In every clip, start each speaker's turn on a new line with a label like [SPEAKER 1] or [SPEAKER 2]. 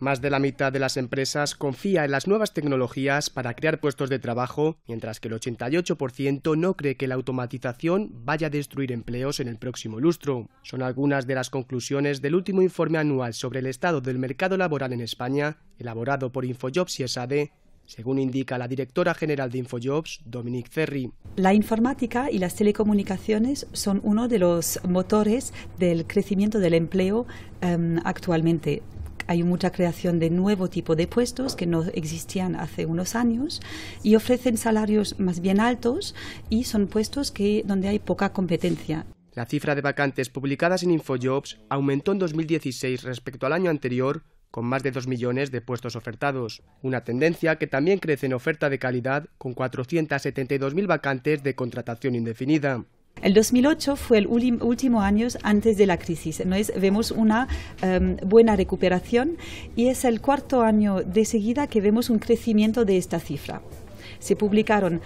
[SPEAKER 1] Más de la mitad de las empresas confía en las nuevas tecnologías para crear puestos de trabajo, mientras que el 88% no cree que la automatización vaya a destruir empleos en el próximo lustro. Son algunas de las conclusiones del último informe anual sobre el estado del mercado laboral en España, elaborado por Infojobs y SADE, según indica la directora general de Infojobs, Dominique Ferri.
[SPEAKER 2] La informática y las telecomunicaciones son uno de los motores del crecimiento del empleo em, actualmente hay mucha creación de nuevo tipo de puestos que no existían hace unos años y ofrecen salarios más bien altos y son puestos que, donde hay poca competencia.
[SPEAKER 1] La cifra de vacantes publicadas en InfoJobs aumentó en 2016 respecto al año anterior, con más de 2 millones de puestos ofertados, una tendencia que también crece en oferta de calidad con 472.000 vacantes de contratación indefinida. El
[SPEAKER 2] 2008 fue el último año antes de la crisis. vemos una em, buena recuperación y es el cuarto año de seguida que vemos un crecimiento de esta cifra. Se publicaron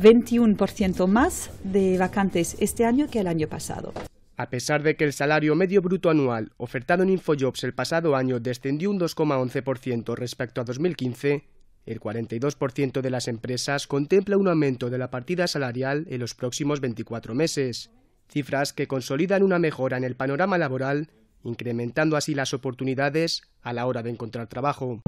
[SPEAKER 2] 21% más de vacantes este año que el año pasado.
[SPEAKER 1] A pesar de que el salario medio bruto anual ofertado en Infojobs el pasado año descendió un 2,11% respecto a 2015, el 42% de las empresas contempla un aumento de la partida salarial en los próximos 24 meses, cifras que consolidan una mejora en el panorama laboral, incrementando así las oportunidades a la hora de encontrar trabajo.